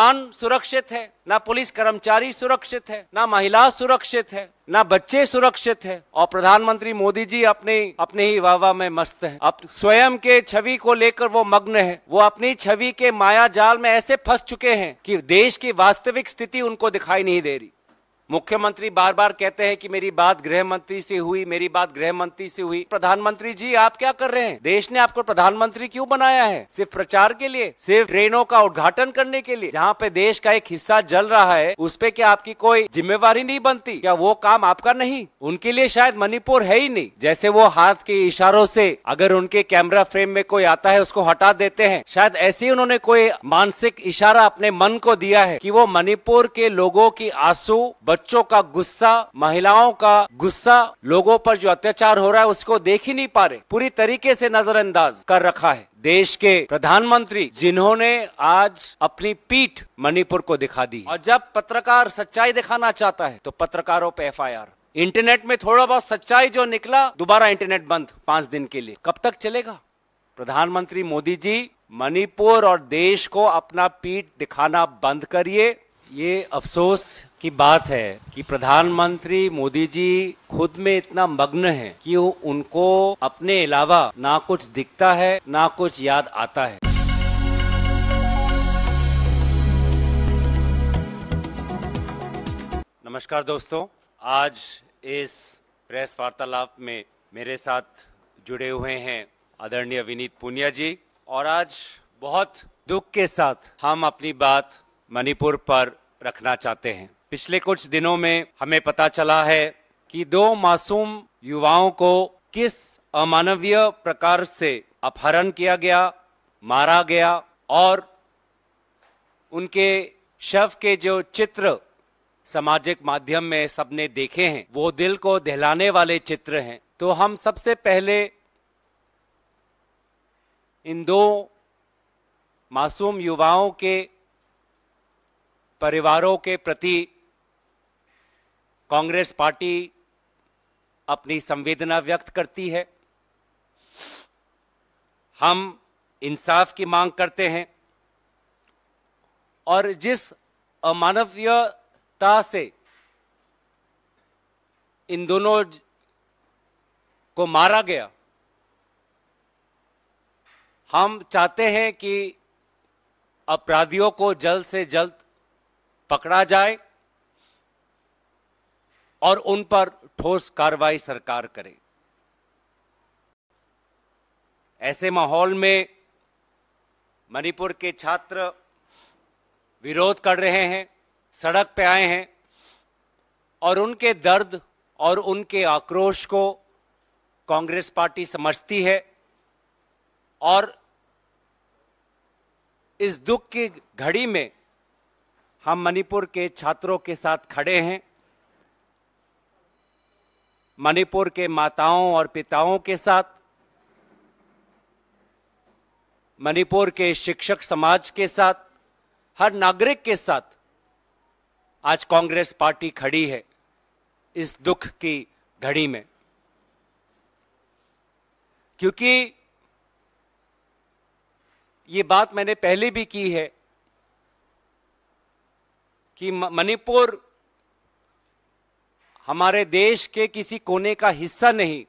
कान सुरक्षित है ना पुलिस कर्मचारी सुरक्षित है ना महिला सुरक्षित है ना बच्चे सुरक्षित है और प्रधानमंत्री मोदी जी अपने अपने ही वाहवा में मस्त है अब स्वयं के छवि को लेकर वो मग्न है वो अपनी छवि के माया जाल में ऐसे फंस चुके हैं कि देश की वास्तविक स्थिति उनको दिखाई नहीं दे रही मुख्यमंत्री बार बार कहते हैं कि मेरी बात गृह मंत्री से हुई मेरी बात गृह मंत्री से हुई प्रधानमंत्री जी आप क्या कर रहे हैं देश ने आपको प्रधानमंत्री क्यों बनाया है सिर्फ प्रचार के लिए सिर्फ ट्रेनों का उद्घाटन करने के लिए जहाँ पे देश का एक हिस्सा जल रहा है उस पे क्या आपकी कोई जिम्मेवारी नहीं बनती क्या वो काम आपका नहीं उनके लिए शायद मणिपुर है ही नहीं जैसे वो हाथ के इशारों से अगर उनके कैमरा फ्रेम में कोई आता है उसको हटा देते हैं शायद ऐसे ही उन्होंने कोई मानसिक इशारा अपने मन को दिया है की वो मणिपुर के लोगों की आंसू बच्चों का गुस्सा महिलाओं का गुस्सा लोगों पर जो अत्याचार हो रहा है उसको देख ही नहीं पा रहे पूरी तरीके से नजरअंदाज कर रखा है देश के प्रधानमंत्री जिन्होंने आज अपनी पीठ मणिपुर को दिखा दी और जब पत्रकार सच्चाई दिखाना चाहता है तो पत्रकारों पर एफ इंटरनेट में थोड़ा बहुत सच्चाई जो निकला दोबारा इंटरनेट बंद पांच दिन के लिए कब तक चलेगा प्रधानमंत्री मोदी जी मणिपुर और देश को अपना पीठ दिखाना बंद करिए ये अफसोस की बात है कि प्रधानमंत्री मोदी जी खुद में इतना मग्न है कि उनको अपने अलावा ना कुछ दिखता है ना कुछ याद आता है नमस्कार दोस्तों आज इस प्रेस वार्तालाप में मेरे साथ जुड़े हुए हैं आदरणीय विनीत पुनिया जी और आज बहुत दुख के साथ हम अपनी बात मणिपुर पर रखना चाहते हैं पिछले कुछ दिनों में हमें पता चला है कि दो मासूम युवाओं को किस अमानवीय प्रकार से अपहरण किया गया मारा गया और उनके शव के जो चित्र सामाजिक माध्यम में सबने देखे हैं वो दिल को दहलाने वाले चित्र हैं तो हम सबसे पहले इन दो मासूम युवाओं के परिवारों के प्रति कांग्रेस पार्टी अपनी संवेदना व्यक्त करती है हम इंसाफ की मांग करते हैं और जिस अमानवीयता से इन दोनों को मारा गया हम चाहते हैं कि अपराधियों को जल्द से जल्द पकड़ा जाए और उन पर ठोस कार्रवाई सरकार करे ऐसे माहौल में मणिपुर के छात्र विरोध कर रहे हैं सड़क पे आए हैं और उनके दर्द और उनके आक्रोश को कांग्रेस पार्टी समझती है और इस दुख की घड़ी में हम मणिपुर के छात्रों के साथ खड़े हैं मणिपुर के माताओं और पिताओं के साथ मणिपुर के शिक्षक समाज के साथ हर नागरिक के साथ आज कांग्रेस पार्टी खड़ी है इस दुख की घड़ी में क्योंकि ये बात मैंने पहले भी की है कि मणिपुर हमारे देश के किसी कोने का हिस्सा नहीं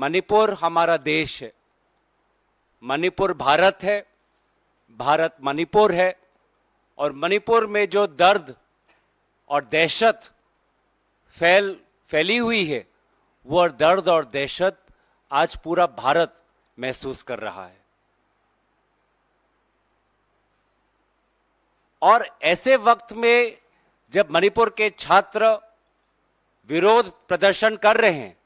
मणिपुर हमारा देश है मणिपुर भारत है भारत मणिपुर है और मणिपुर में जो दर्द और दहशत फैल फैली हुई है वो दर्द और दहशत आज पूरा भारत महसूस कर रहा है और ऐसे वक्त में जब मणिपुर के छात्र विरोध प्रदर्शन कर रहे हैं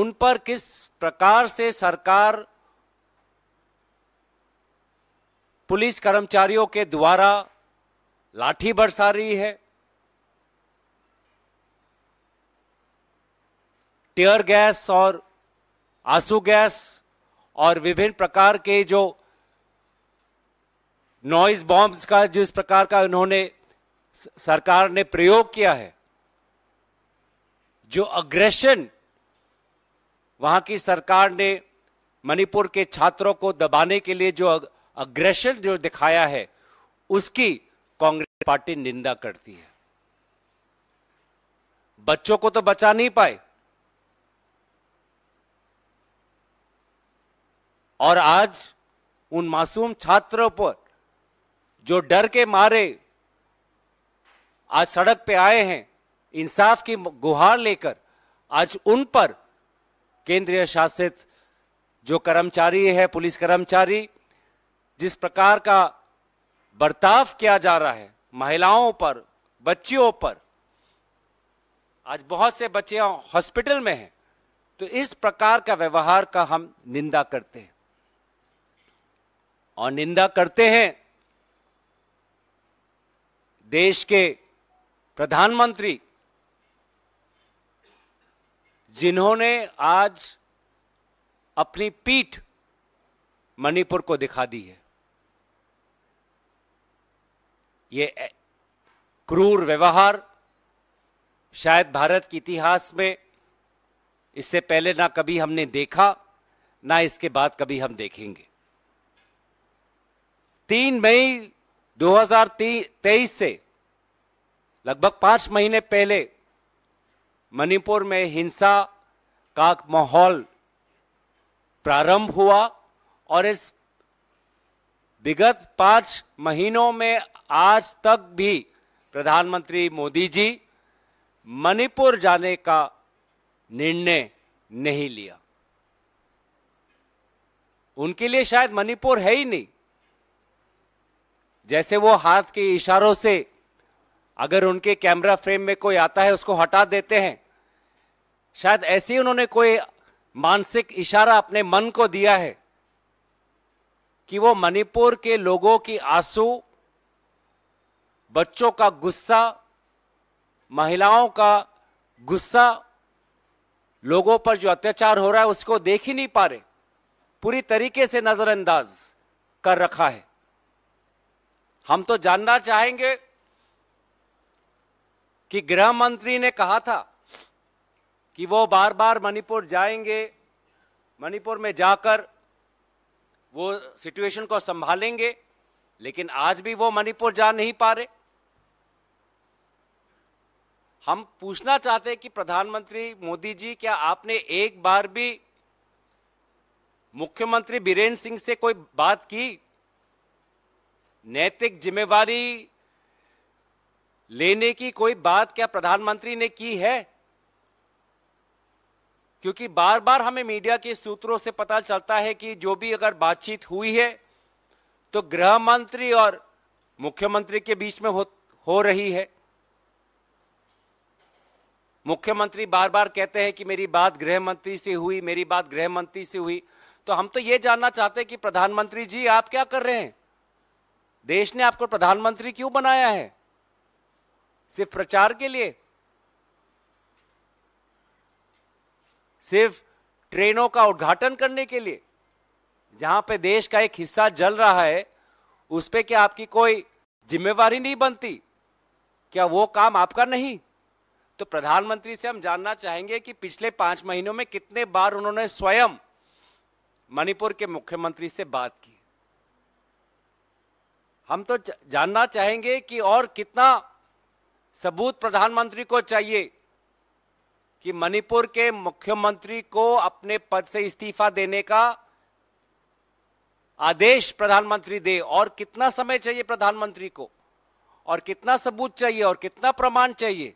उन पर किस प्रकार से सरकार पुलिस कर्मचारियों के द्वारा लाठी बरसा रही है टेयर गैस और आंसू गैस और विभिन्न प्रकार के जो नॉइज बॉम्ब्स का जो इस प्रकार का उन्होंने सरकार ने प्रयोग किया है जो अग्रेशन वहां की सरकार ने मणिपुर के छात्रों को दबाने के लिए जो अग्रेशन जो दिखाया है उसकी कांग्रेस पार्टी निंदा करती है बच्चों को तो बचा नहीं पाए और आज उन मासूम छात्रों पर जो डर के मारे आज सड़क पे आए हैं इंसाफ की गुहार लेकर आज उन पर केंद्रीय शासित जो कर्मचारी है पुलिस कर्मचारी जिस प्रकार का बर्ताव किया जा रहा है महिलाओं पर बच्चियों पर आज बहुत से बच्चे हॉस्पिटल में हैं तो इस प्रकार का व्यवहार का हम निंदा करते हैं और निंदा करते हैं देश के प्रधानमंत्री जिन्होंने आज अपनी पीठ मणिपुर को दिखा दी है ये क्रूर व्यवहार शायद भारत के इतिहास में इससे पहले ना कभी हमने देखा ना इसके बाद कभी हम देखेंगे तीन मई 2023 से लगभग पांच महीने पहले मणिपुर में हिंसा का माहौल प्रारंभ हुआ और इस विगत पांच महीनों में आज तक भी प्रधानमंत्री मोदी जी मणिपुर जाने का निर्णय नहीं लिया उनके लिए शायद मणिपुर है ही नहीं जैसे वो हाथ के इशारों से अगर उनके कैमरा फ्रेम में कोई आता है उसको हटा देते हैं शायद ऐसे ही उन्होंने कोई मानसिक इशारा अपने मन को दिया है कि वो मणिपुर के लोगों की आंसू बच्चों का गुस्सा महिलाओं का गुस्सा लोगों पर जो अत्याचार हो रहा है उसको देख ही नहीं पा रहे पूरी तरीके से नजरअंदाज कर रखा है हम तो जानना चाहेंगे कि गृह मंत्री ने कहा था कि वो बार बार मणिपुर जाएंगे मणिपुर में जाकर वो सिचुएशन को संभालेंगे लेकिन आज भी वो मणिपुर जा नहीं पा रहे हम पूछना चाहते हैं कि प्रधानमंत्री मोदी जी क्या आपने एक बार भी मुख्यमंत्री बीरेन्द्र सिंह से कोई बात की नैतिक जिम्मेवारी लेने की कोई बात क्या प्रधानमंत्री ने की है क्योंकि बार बार हमें मीडिया के सूत्रों से पता चलता है कि जो भी अगर बातचीत हुई है तो गृह मंत्री और मुख्यमंत्री के बीच में हो, हो रही है मुख्यमंत्री बार बार कहते हैं कि मेरी बात गृह मंत्री से हुई मेरी बात गृह मंत्री से हुई तो हम तो ये जानना चाहते हैं कि प्रधानमंत्री जी आप क्या कर रहे हैं देश ने आपको प्रधानमंत्री क्यों बनाया है सिर्फ प्रचार के लिए सिर्फ ट्रेनों का उद्घाटन करने के लिए जहां पे देश का एक हिस्सा जल रहा है उस पर क्या आपकी कोई जिम्मेवारी नहीं बनती क्या वो काम आपका नहीं तो प्रधानमंत्री से हम जानना चाहेंगे कि पिछले पांच महीनों में कितने बार उन्होंने स्वयं मणिपुर के मुख्यमंत्री से बात की हम तो जानना चाहेंगे कि और कितना सबूत प्रधानमंत्री को चाहिए कि मणिपुर के मुख्यमंत्री को अपने पद से इस्तीफा देने का आदेश प्रधानमंत्री दे और कितना समय चाहिए प्रधानमंत्री को और कितना सबूत चाहिए और कितना प्रमाण चाहिए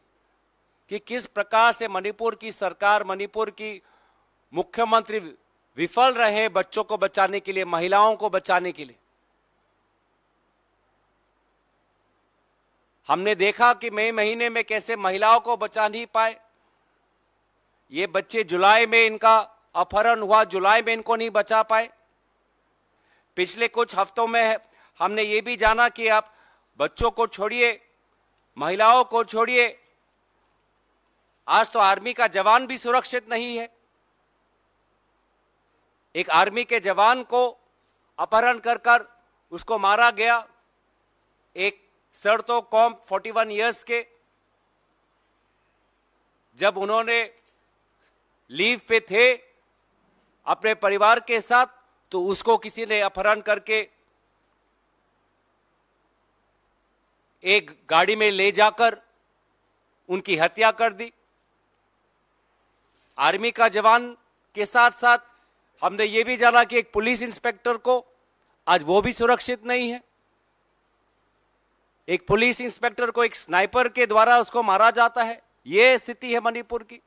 कि किस प्रकार से मणिपुर की सरकार मणिपुर की मुख्यमंत्री विफल रहे बच्चों को बचाने के लिए महिलाओं को बचाने के लिए हमने देखा कि मई महीने में कैसे महिलाओं को बचा नहीं पाए ये बच्चे जुलाई में इनका अपहरण हुआ जुलाई में इनको नहीं बचा पाए पिछले कुछ हफ्तों में हमने ये भी जाना कि आप बच्चों को छोड़िए महिलाओं को छोड़िए आज तो आर्मी का जवान भी सुरक्षित नहीं है एक आर्मी के जवान को अपहरण कर कर उसको मारा गया एक सर तो कॉम 41 ईयर्स के जब उन्होंने लीव पे थे अपने परिवार के साथ तो उसको किसी ने अपहरण करके एक गाड़ी में ले जाकर उनकी हत्या कर दी आर्मी का जवान के साथ साथ हमने ये भी जाना कि एक पुलिस इंस्पेक्टर को आज वो भी सुरक्षित नहीं है एक पुलिस इंस्पेक्टर को एक स्नाइपर के द्वारा उसको मारा जाता है यह स्थिति है मणिपुर की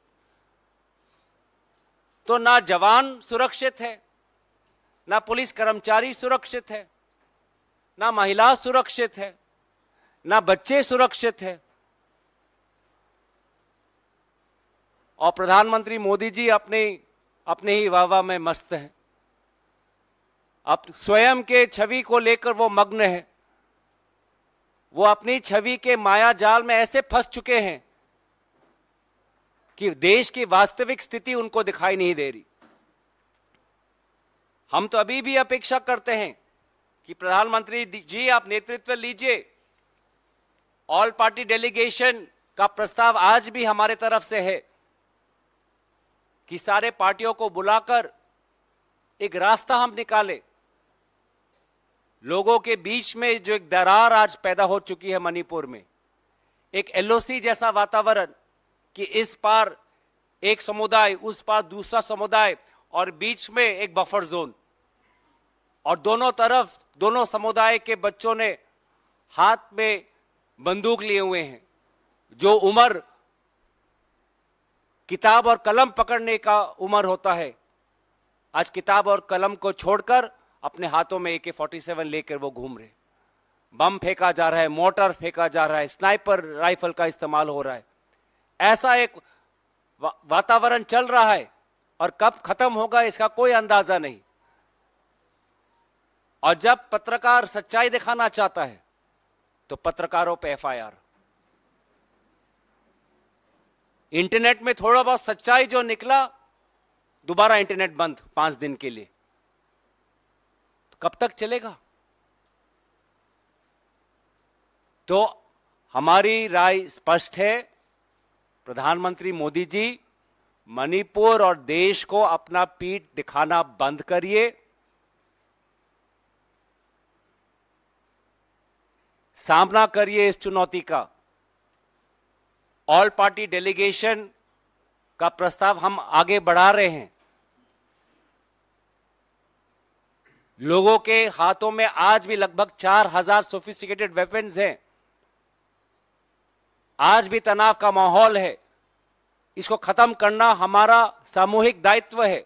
तो ना जवान सुरक्षित है ना पुलिस कर्मचारी सुरक्षित है ना महिला सुरक्षित है ना बच्चे सुरक्षित है और प्रधानमंत्री मोदी जी अपने अपने ही वाह में मस्त हैं अब स्वयं के छवि को लेकर वो मग्न है वो अपनी छवि के माया जाल में ऐसे फंस चुके हैं कि देश की वास्तविक स्थिति उनको दिखाई नहीं दे रही हम तो अभी भी अपेक्षा करते हैं कि प्रधानमंत्री जी आप नेतृत्व लीजिए ऑल पार्टी डेलीगेशन का प्रस्ताव आज भी हमारे तरफ से है कि सारे पार्टियों को बुलाकर एक रास्ता हम निकालें लोगों के बीच में जो एक दरार आज पैदा हो चुकी है मणिपुर में एक एलओसी जैसा वातावरण कि इस पार एक समुदाय उस पार दूसरा समुदाय और बीच में एक बफर जोन और दोनों तरफ दोनों समुदाय के बच्चों ने हाथ में बंदूक लिए हुए हैं जो उम्र किताब और कलम पकड़ने का उम्र होता है आज किताब और कलम को छोड़कर अपने हाथों में ए के फोर्टी सेवन लेकर वो घूम रहे बम फेंका जा रहा है मोटर फेंका जा रहा है स्नाइपर राइफल का इस्तेमाल हो रहा है ऐसा एक वा, वातावरण चल रहा है और कब खत्म होगा इसका कोई अंदाजा नहीं और जब पत्रकार सच्चाई दिखाना चाहता है तो पत्रकारों पर एफ इंटरनेट में थोड़ा बहुत सच्चाई जो निकला दोबारा इंटरनेट बंद पांच दिन के लिए कब तक चलेगा तो हमारी राय स्पष्ट है प्रधानमंत्री मोदी जी मणिपुर और देश को अपना पीठ दिखाना बंद करिए सामना करिए इस चुनौती का ऑल पार्टी डेलीगेशन का प्रस्ताव हम आगे बढ़ा रहे हैं लोगों के हाथों में आज भी लगभग चार हजार सोफिस्टिकेटेड वेपन हैं आज भी तनाव का माहौल है इसको खत्म करना हमारा सामूहिक दायित्व है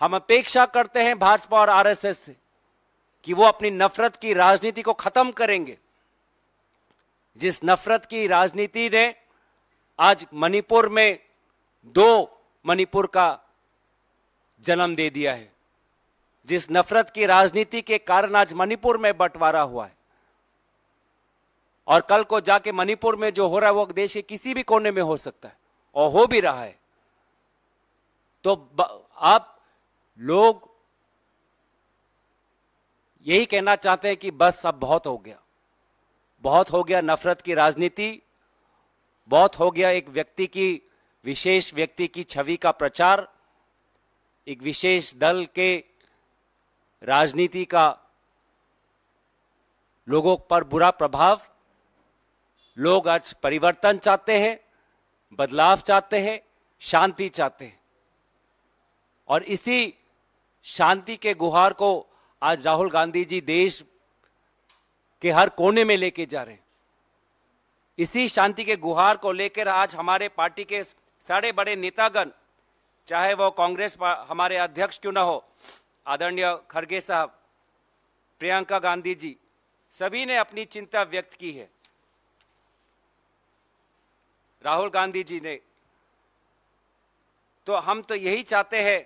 हम अपेक्षा करते हैं भाजपा और आरएसएस से कि वो अपनी नफरत की राजनीति को खत्म करेंगे जिस नफरत की राजनीति ने आज मणिपुर में दो मणिपुर का जन्म दे दिया है जिस नफरत की राजनीति के कारण आज मणिपुर में बंटवारा हुआ है और कल को जाके मणिपुर में जो हो रहा है वो देश के किसी भी कोने में हो सकता है और हो भी रहा है तो आप लोग यही कहना चाहते हैं कि बस अब बहुत हो गया बहुत हो गया नफरत की राजनीति बहुत हो गया एक व्यक्ति की विशेष व्यक्ति की छवि का प्रचार एक विशेष दल के राजनीति का लोगों पर बुरा प्रभाव लोग आज परिवर्तन चाहते हैं बदलाव चाहते हैं शांति चाहते हैं और इसी शांति के गुहार को आज राहुल गांधी जी देश के हर कोने में लेके जा रहे हैं इसी शांति के गुहार को लेकर आज हमारे पार्टी के सारे बड़े नेतागण चाहे वो कांग्रेस हमारे अध्यक्ष क्यों ना हो आदरणीय खड़गे साहब प्रियंका गांधी जी सभी ने अपनी चिंता व्यक्त की है राहुल गांधी जी ने तो हम तो यही चाहते हैं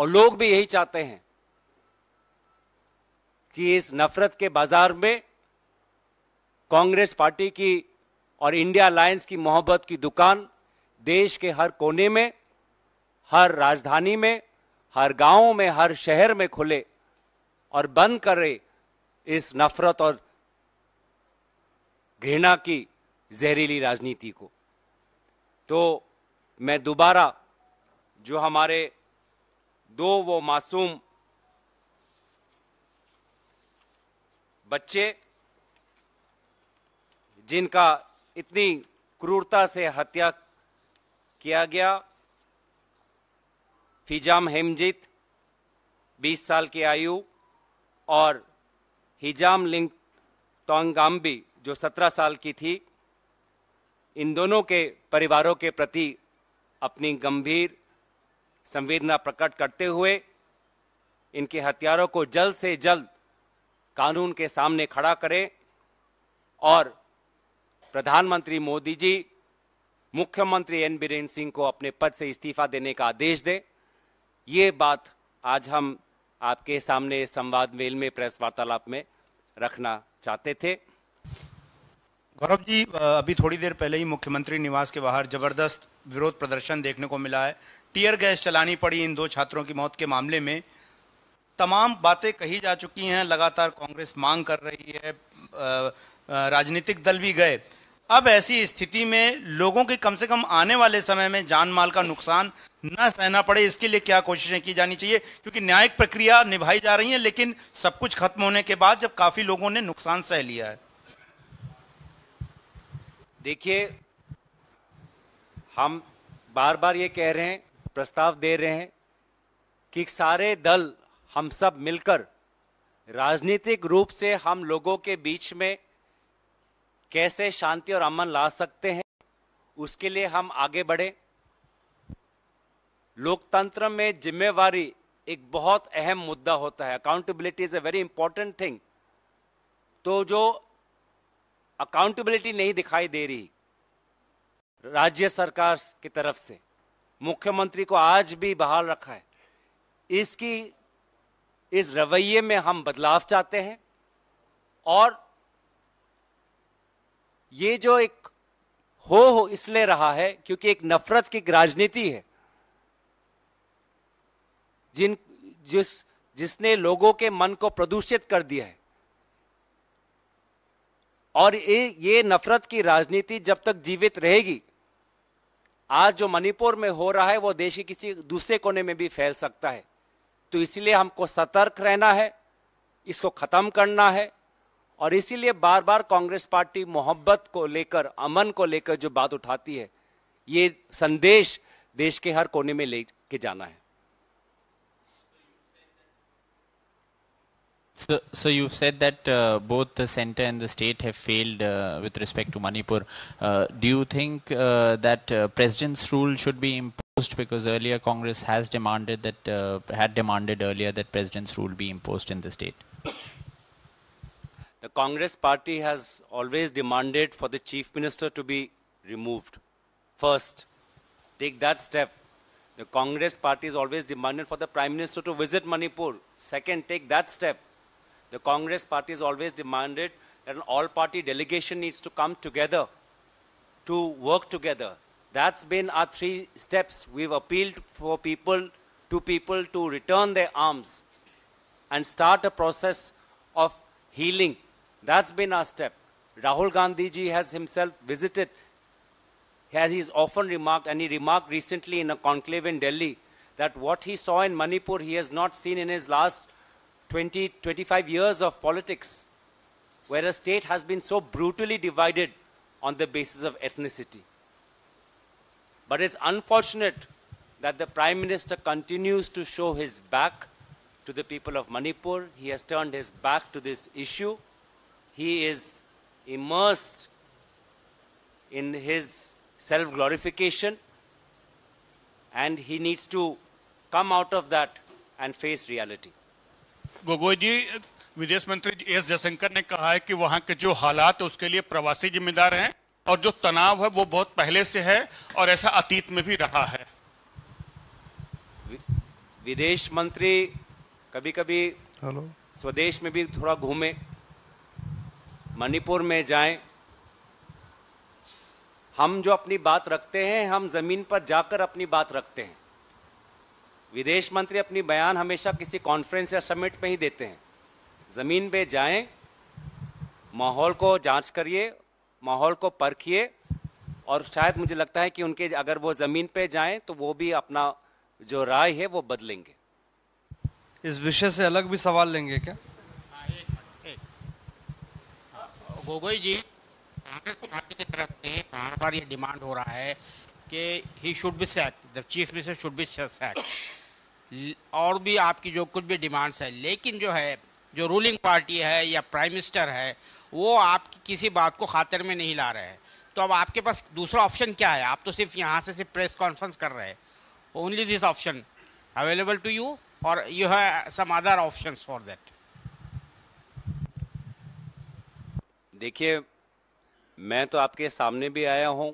और लोग भी यही चाहते हैं कि इस नफरत के बाजार में कांग्रेस पार्टी की और इंडिया अलायंस की मोहब्बत की दुकान देश के हर कोने में हर राजधानी में हर गांव में हर शहर में खुले और बंद करे इस नफरत और घृणा की जहरीली राजनीति को तो मैं दोबारा जो हमारे दो वो मासूम बच्चे जिनका इतनी क्रूरता से हत्या किया गया फिजाम हेमजीत 20 साल की आयु और हिजाम लिंग तोंगाम्बी जो 17 साल की थी इन दोनों के परिवारों के प्रति अपनी गंभीर संवेदना प्रकट करते हुए इनके हथियारों को जल्द से जल्द कानून के सामने खड़ा करें और प्रधानमंत्री मोदी जी मुख्यमंत्री एन बीरेन सिंह को अपने पद से इस्तीफा देने का आदेश दे ये बात आज हम आपके सामने संवाद मेल में प्रेस वार्तालाप में रखना चाहते थे गौरव जी अभी थोड़ी देर पहले ही मुख्यमंत्री निवास के बाहर जबरदस्त विरोध प्रदर्शन देखने को मिला है टीयर गैस चलानी पड़ी इन दो छात्रों की मौत के मामले में तमाम बातें कही जा चुकी हैं लगातार कांग्रेस मांग कर रही है राजनीतिक दल भी गए अब ऐसी स्थिति में लोगों के कम से कम आने वाले समय में जान माल का नुकसान न सहना पड़े इसके लिए क्या कोशिशें की जानी चाहिए क्योंकि न्यायिक प्रक्रिया निभाई जा रही है लेकिन सब कुछ खत्म होने के बाद जब काफी लोगों ने नुकसान सह लिया है देखिए हम बार बार ये कह रहे हैं प्रस्ताव दे रहे हैं कि सारे दल हम सब मिलकर राजनीतिक रूप से हम लोगों के बीच में कैसे शांति और अमन ला सकते हैं उसके लिए हम आगे बढ़े लोकतंत्र में जिम्मेवारी एक बहुत अहम मुद्दा होता है accountability is a very important thing तो जो अकाउंटेबिलिटी नहीं दिखाई दे रही राज्य सरकार की तरफ से मुख्यमंत्री को आज भी बहाल रखा है इसकी इस रवैये में हम बदलाव चाहते हैं और ये जो एक हो हो इसलिए रहा है क्योंकि एक नफरत की राजनीति है जिन जिस जिसने लोगों के मन को प्रदूषित कर दिया है और ये ये नफरत की राजनीति जब तक जीवित रहेगी आज जो मणिपुर में हो रहा है वो देश के किसी दूसरे कोने में भी फैल सकता है तो इसलिए हमको सतर्क रहना है इसको खत्म करना है और इसीलिए बार बार कांग्रेस पार्टी मोहब्बत को लेकर अमन को लेकर जो बात उठाती है ये संदेश देश के हर कोने में लेके जाना है So, so you've said that uh, both the center and the state have failed uh, with respect to Manipur. Uh, do you think uh, that uh, president's rule should be imposed because earlier Congress has demanded that uh, had demanded earlier that president's rule be imposed in the state? The Congress party has always demanded for the chief minister to be removed. First, take that step. The Congress party has always demanded for the prime minister to visit Manipur. Second, take that step. The Congress party has always demanded that an all-party delegation needs to come together to work together. That's been our three steps. We've appealed for people, to people to return their arms and start a process of healing that's been our step. Rahul Gandhi ji has himself visited, as he's often remarked, and he remarked recently in a conclave in Delhi that what he saw in Manipur he has not seen in his last 20, 25 years of politics, where a state has been so brutally divided on the basis of ethnicity. But it's unfortunate that the Prime Minister continues to show his back to the people of Manipur. He has turned his back to this issue. he is immersed in his self glorification and he needs to come out of that and face reality. Gogoi जी विदेश मंत्री S Jaishankar ने कहा है कि वहां के जो हालात है उसके लिए प्रवासी जिम्मेदार हैं और जो तनाव है वो बहुत पहले से है और ऐसा अतीत में भी रहा है विदेश मंत्री कभी कभी हेलो स्वदेश में भी थोड़ा घूमे मणिपुर में जाएं हम जो अपनी बात रखते हैं हम ज़मीन पर जाकर अपनी बात रखते हैं विदेश मंत्री अपनी बयान हमेशा किसी कॉन्फ्रेंस या समिट में ही देते हैं ज़मीन पे जाएं माहौल को जांच करिए माहौल को परखिए और शायद मुझे लगता है कि उनके अगर वो ज़मीन पे जाएं तो वो भी अपना जो राय है वो बदलेंगे इस विषय से अलग भी सवाल लेंगे क्या गोगोई जी कांग्रेस पार्टी की तरफ से बार बार ये डिमांड हो रहा है कि he should be sacked the chief minister should be sacked और भी आपकी जो कुछ भी डिमांड्स है लेकिन जो है जो रूलिंग पार्टी है या प्राइम मिनिस्टर है वो आपकी किसी बात को खातर में नहीं ला रहे हैं तो अब आपके पास दूसरा ऑप्शन क्या है आप तो सिर्फ यहाँ से सिर्फ प्रेस कॉन्फ्रेंस कर रहे हैं only this option available to you और you have some other option for that देखिए मैं तो आपके सामने भी आया हूं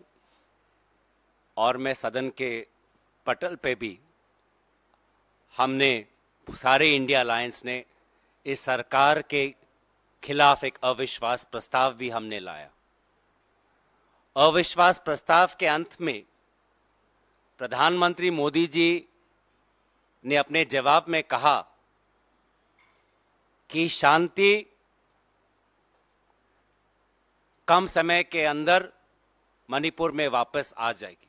और मैं सदन के पटल पे भी हमने सारे इंडिया अलायंस ने इस सरकार के खिलाफ एक अविश्वास प्रस्ताव भी हमने लाया अविश्वास प्रस्ताव के अंत में प्रधानमंत्री मोदी जी ने अपने जवाब में कहा कि शांति कम समय के अंदर मणिपुर में वापस आ जाएगी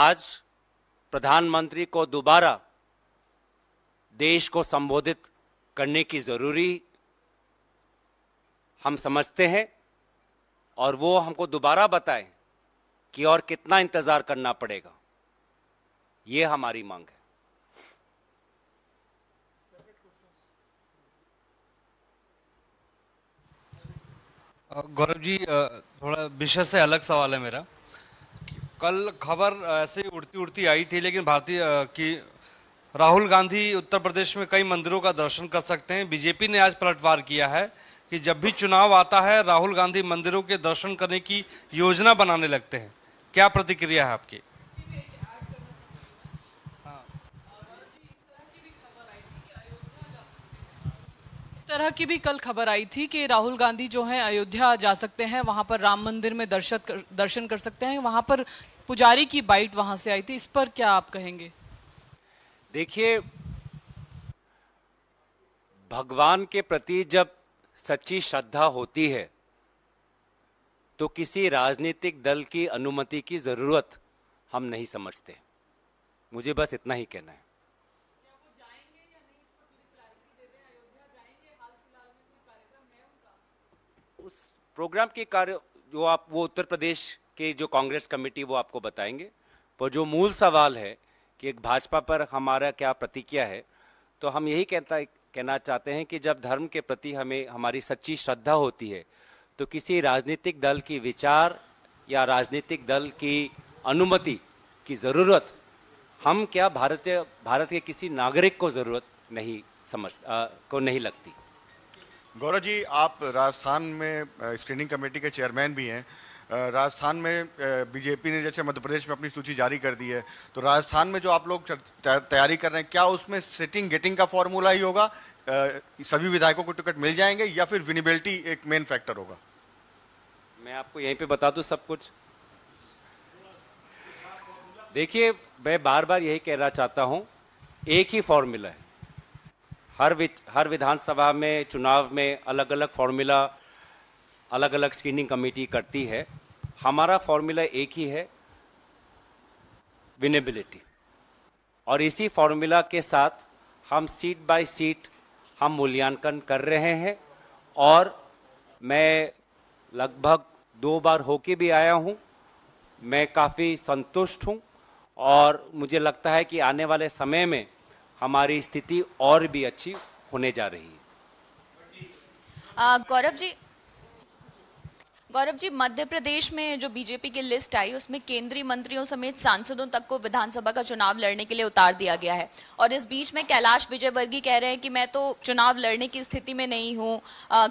आज प्रधानमंत्री को दोबारा देश को संबोधित करने की जरूरी हम समझते हैं और वो हमको दोबारा बताएं कि और कितना इंतजार करना पड़ेगा ये हमारी मांग है गौरव जी थोड़ा विषय से अलग सवाल है मेरा कल खबर ऐसे उड़ती उड़ती आई थी लेकिन भारतीय की राहुल गांधी उत्तर प्रदेश में कई मंदिरों का दर्शन कर सकते हैं बीजेपी ने आज पलटवार किया है कि जब भी चुनाव आता है राहुल गांधी मंदिरों के दर्शन करने की योजना बनाने लगते हैं क्या प्रतिक्रिया है आपकी तरह की भी कल खबर आई थी कि राहुल गांधी जो हैं अयोध्या जा सकते हैं वहां पर राम मंदिर में दर्शन कर, दर्शन कर सकते हैं वहां पर पुजारी की बाइट वहां से आई थी इस पर क्या आप कहेंगे देखिए भगवान के प्रति जब सच्ची श्रद्धा होती है तो किसी राजनीतिक दल की अनुमति की जरूरत हम नहीं समझते मुझे बस इतना ही कहना है प्रोग्राम के कार्य जो आप वो उत्तर प्रदेश के जो कांग्रेस कमेटी वो आपको बताएंगे पर जो मूल सवाल है कि भाजपा पर हमारा क्या प्रतिक्रिया है तो हम यही कहता कहना चाहते हैं कि जब धर्म के प्रति हमें हमारी सच्ची श्रद्धा होती है तो किसी राजनीतिक दल की विचार या राजनीतिक दल की अनुमति की ज़रूरत हम क्या भारतीय भारत के किसी नागरिक को ज़रूरत नहीं समझ आ, को नहीं लगती गौरव जी आप राजस्थान में स्क्रीनिंग कमेटी के चेयरमैन भी हैं राजस्थान में बीजेपी ने जैसे मध्य प्रदेश में अपनी सूची जारी कर दी है तो राजस्थान में जो आप लोग तैयारी कर रहे हैं क्या उसमें सिटिंग गेटिंग का फॉर्मूला ही होगा सभी विधायकों को टिकट मिल जाएंगे या फिर विनिबिलिटी एक मेन फैक्टर होगा मैं आपको यहीं पे बता दूं सब कुछ देखिए मैं बार बार यही कहना चाहता हूं एक ही फॉर्मूला है हर वि, हर विधानसभा में चुनाव में अलग अलग फार्मूला अलग अलग स्क्रीनिंग कमेटी करती है हमारा फॉर्मूला एक ही है विनेबिलिटी और इसी फार्मूला के साथ हम सीट बाय सीट हम मूल्यांकन कर रहे हैं और मैं लगभग दो बार होके भी आया हूं मैं काफ़ी संतुष्ट हूं और मुझे लगता है कि आने वाले समय में हमारी स्थिति और भी अच्छी होने जा रही है गौरव जी गौरव जी मध्य प्रदेश में जो बीजेपी की लिस्ट आई उसमें केंद्रीय मंत्रियों समेत सांसदों तक को विधानसभा का चुनाव लड़ने के लिए उतार दिया गया है और इस बीच में कैलाश विजयवर्गीय कह रहे हैं कि मैं तो चुनाव लड़ने की स्थिति में नहीं हूँ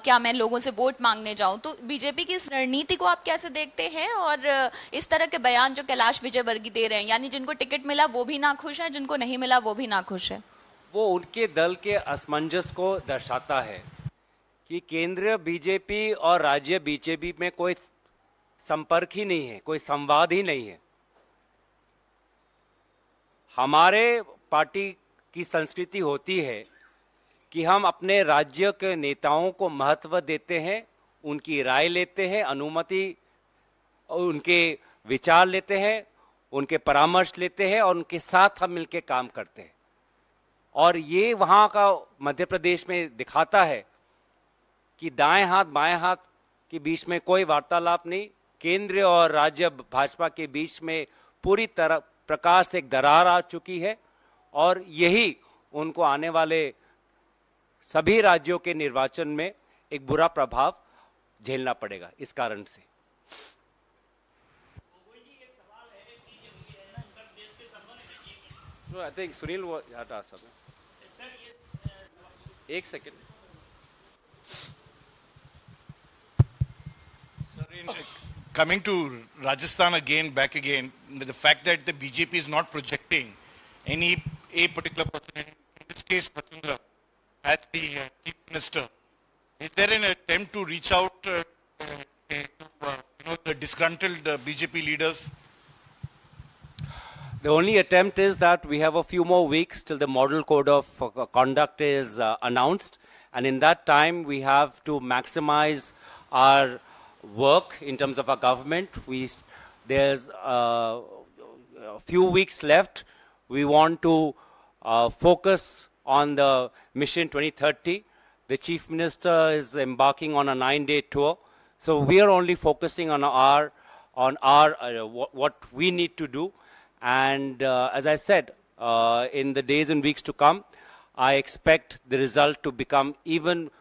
क्या मैं लोगों से वोट मांगने जाऊँ तो बीजेपी की इस रणनीति को आप कैसे देखते हैं और इस तरह के बयान जो कैलाश विजयवर्गीय दे रहे हैं यानी जिनको टिकट मिला वो भी ना खुश है जिनको नहीं मिला वो भी ना खुश है वो उनके दल के असमंजस को दर्शाता है कि केंद्र बीजेपी और राज्य बीजेपी में कोई संपर्क ही नहीं है कोई संवाद ही नहीं है हमारे पार्टी की संस्कृति होती है कि हम अपने राज्य के नेताओं को महत्व देते हैं उनकी राय लेते हैं अनुमति उनके विचार लेते हैं उनके परामर्श लेते हैं और उनके साथ हम मिलकर काम करते हैं और ये वहाँ का मध्य प्रदेश में दिखाता है कि दाएं हाथ बाएं हाथ के बीच में कोई वार्तालाप नहीं केंद्र और राज्य भाजपा के बीच में पूरी तरह प्रकाश एक दरार आ चुकी है और यही उनको आने वाले सभी राज्यों के निर्वाचन में एक बुरा प्रभाव झेलना पड़ेगा इस कारण से सुनील uh, एक second Coming to Rajasthan again, back again, the fact that the BJP is not projecting any a particular person, in this case Patungla as the uh, chief minister, is there an attempt to reach out uh, to uh, you know, the disgruntled uh, BJP leaders? The only attempt is that we have a few more weeks till the model code of uh, conduct is uh, announced. And in that time, we have to maximize our work in terms of our government. We, there's uh, a few weeks left. We want to uh, focus on the Mission 2030. The Chief Minister is embarking on a nine-day tour. So we are only focusing on our, on our uh, what, what, we need to do. And uh, as I said, uh, in the days and weeks to come, I expect the result to become even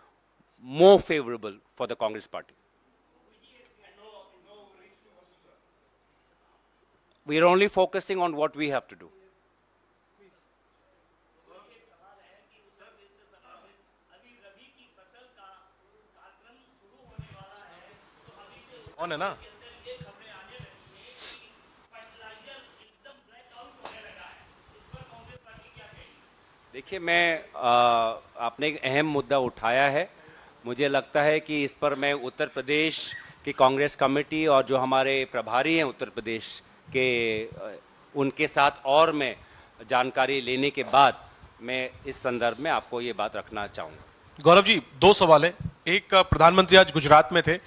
more favorable for the Congress Party. We are only focusing on what we have to do. देखिए मैं आ, आपने एक अहम मुद्दा उठाया है मुझे लगता है कि इस पर मैं उत्तर प्रदेश की कांग्रेस कमेटी और जो हमारे प्रभारी हैं उत्तर प्रदेश कि उनके साथ और मैं जानकारी लेने के बाद मैं इस संदर्भ में आपको ये बात रखना चाहूँगा गौरव जी दो सवाल है एक प्रधानमंत्री आज गुजरात में थे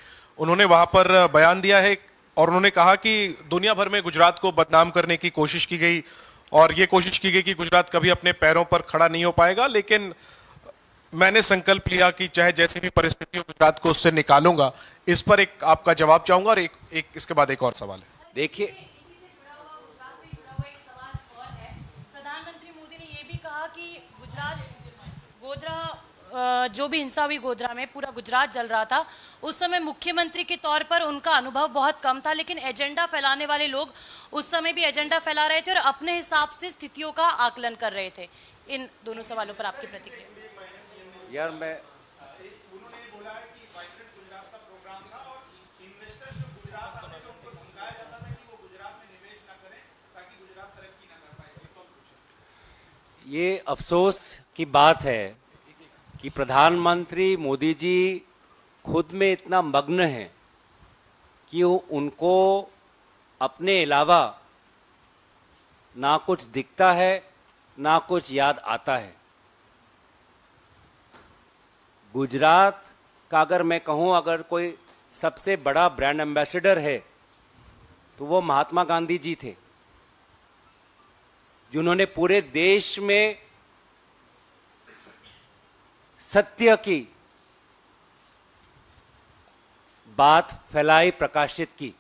उन्होंने वहां पर बयान दिया है और उन्होंने कहा कि दुनिया भर में गुजरात को बदनाम करने की कोशिश की गई और ये कोशिश की गई कि गुजरात कभी अपने पैरों पर खड़ा नहीं हो पाएगा लेकिन मैंने संकल्प लिया कि चाहे जैसी भी परिस्थिति गुजरात को उससे निकालूंगा इस पर एक आपका जवाब चाहूंगा और एक, एक इसके बाद एक और सवाल है देखिए गोधरा जो भी हिंसा हुई गोधरा में पूरा गुजरात जल रहा था उस समय मुख्यमंत्री के तौर पर उनका अनुभव बहुत कम था लेकिन एजेंडा फैलाने वाले लोग उस समय भी एजेंडा फैला रहे थे और अपने हिसाब से स्थितियों का आकलन कर रहे थे इन दोनों सवालों पर आपकी प्रतिक्रिया यार मैं ये अफसोस की बात है कि प्रधानमंत्री मोदी जी खुद में इतना मग्न है कि वो उनको अपने अलावा ना कुछ दिखता है ना कुछ याद आता है गुजरात का अगर मैं कहूँ अगर कोई सबसे बड़ा ब्रांड एम्बेसडर है तो वो महात्मा गांधी जी थे जिन्होंने पूरे देश में सत्य की बात फैलाई प्रकाशित की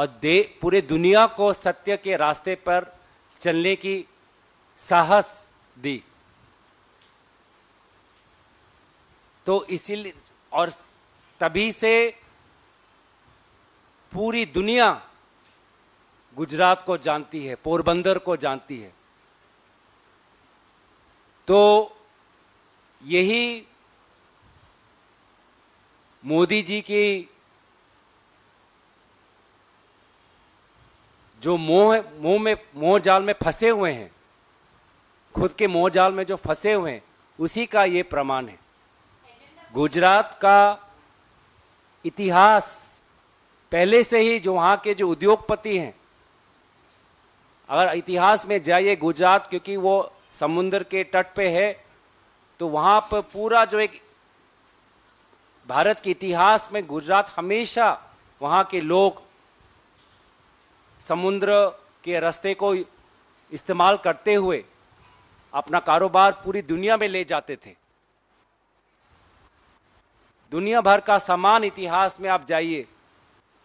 और दे पूरे दुनिया को सत्य के रास्ते पर चलने की साहस दी तो इसीलिए और तभी से पूरी दुनिया गुजरात को जानती है पोरबंदर को जानती है तो यही मोदी जी की जो मोह मोह में मोह जाल में फंसे हुए हैं खुद के मोह जाल में जो फंसे हुए हैं उसी का ये प्रमाण है गुजरात का इतिहास पहले से ही जो वहाँ के जो उद्योगपति हैं अगर इतिहास में जाइए गुजरात क्योंकि वो समुद्र के तट पे है तो वहां पर पूरा जो एक भारत के इतिहास में गुजरात हमेशा वहां के लोग समुद्र के रास्ते को इस्तेमाल करते हुए अपना कारोबार पूरी दुनिया में ले जाते थे दुनिया भर का सामान इतिहास में आप जाइए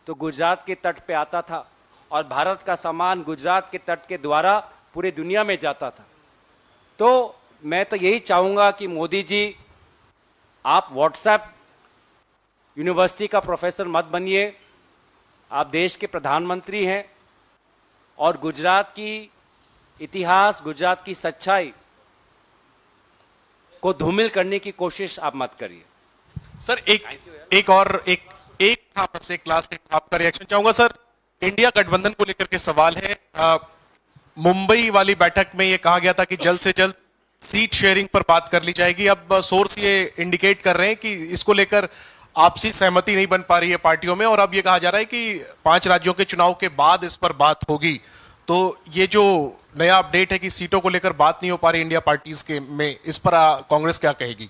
तो गुजरात के तट पे आता था और भारत का सामान गुजरात के तट के द्वारा पूरे दुनिया में जाता था तो मैं तो यही चाहूँगा कि मोदी जी आप व्हाट्सएप यूनिवर्सिटी का प्रोफेसर मत बनिए आप देश के प्रधानमंत्री हैं और गुजरात की इतिहास गुजरात की सच्चाई को धूमिल करने की कोशिश आप मत करिए सर एक एक और एक एक था बस एक क्लास एक आपका रिएक्शन चाहूंगा सर इंडिया गठबंधन को लेकर के सवाल है मुंबई वाली बैठक में यह कहा गया था कि जल्द से जल्द सीट शेयरिंग पर बात कर ली जाएगी अब सोर्स ये इंडिकेट कर रहे हैं कि इसको लेकर आपसी सहमति नहीं बन पा रही है पार्टियों में और अब ये कहा जा रहा है कि पांच राज्यों के चुनाव के बाद इस पर बात होगी तो ये जो नया अपडेट है कि सीटों को लेकर बात नहीं हो पा रही इंडिया पार्टीज के में इस पर कांग्रेस क्या कहेगी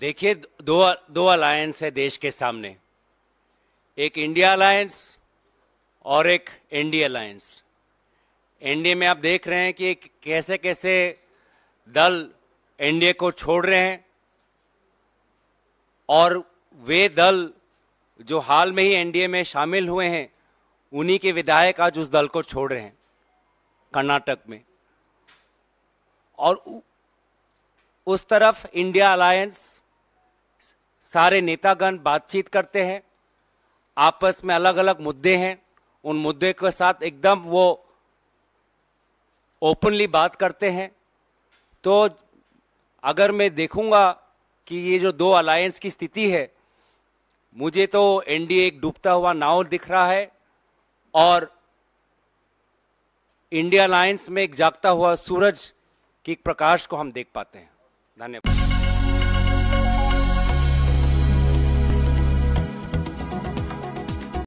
देखिए दो दो अलायंस है देश के सामने एक इंडिया अलायंस और एक एनडीए अलायंस एनडीए में आप देख रहे हैं कि कैसे कैसे दल एनडीए को छोड़ रहे हैं और वे दल जो हाल में ही एनडीए में शामिल हुए हैं उन्हीं के विधायक आज उस दल को छोड़ रहे हैं कर्नाटक में और उस तरफ इंडिया अलायंस सारे नेतागण बातचीत करते हैं आपस में अलग अलग मुद्दे हैं उन मुद्दे के साथ एकदम वो ओपनली बात करते हैं तो अगर मैं देखूंगा कि ये जो दो अलायंस की स्थिति है मुझे तो एनडीए एक डूबता हुआ नाव दिख रहा है और इंडिया अलायंस में एक जागता हुआ सूरज की प्रकाश को हम देख पाते हैं